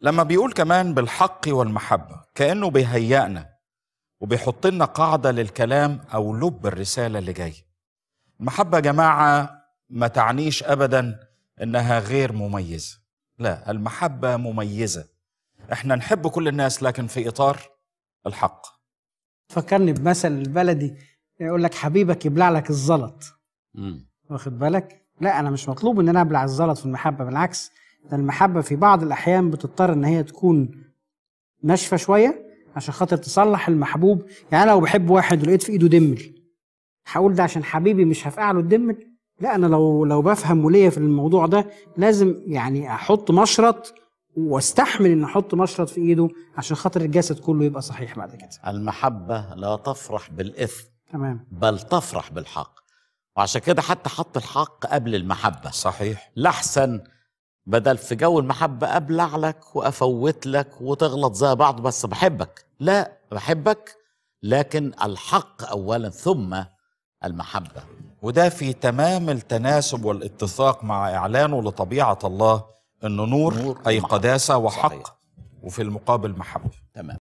لما بيقول كمان بالحق والمحبة كأنه بيهيئنا وبيحط لنا قاعدة للكلام أو لب الرسالة اللي جاية المحبة يا جماعة ما تعنيش أبدا إنها غير مميزة لا المحبة مميزة إحنا نحب كل الناس لكن في إطار الحق فكرني بمثل البلدي يقول لك حبيبك يبلع لك الزلط واخد بالك لا انا مش مطلوب ان انا ابلع الزلط في المحبه بالعكس ده المحبة في بعض الأحيان بتضطر إن هي تكون ناشفة شوية عشان خاطر تصلح المحبوب يعني أنا لو بحب واحد ولقيت في إيده دمل هقول ده عشان حبيبي مش هفقعله الدمل لا أنا لو لو بفهم وليا في الموضوع ده لازم يعني أحط مشرط واستحمل ان احط مشرط في ايده عشان خاطر الجسد كله يبقى صحيح بعد كده المحبه لا تفرح بالاثم تمام بل تفرح بالحق وعشان كده حتى حط الحق قبل المحبه صحيح لحسن بدل في جو المحبة أبلع لك وأفوت لك وتغلط زي بعض بس بحبك لا بحبك لكن الحق أولا ثم المحبة وده في تمام التناسب والاتفاق مع إعلانه لطبيعة الله أنه نور, نور أي قداسة وحق صحيح. وفي المقابل محبة تمام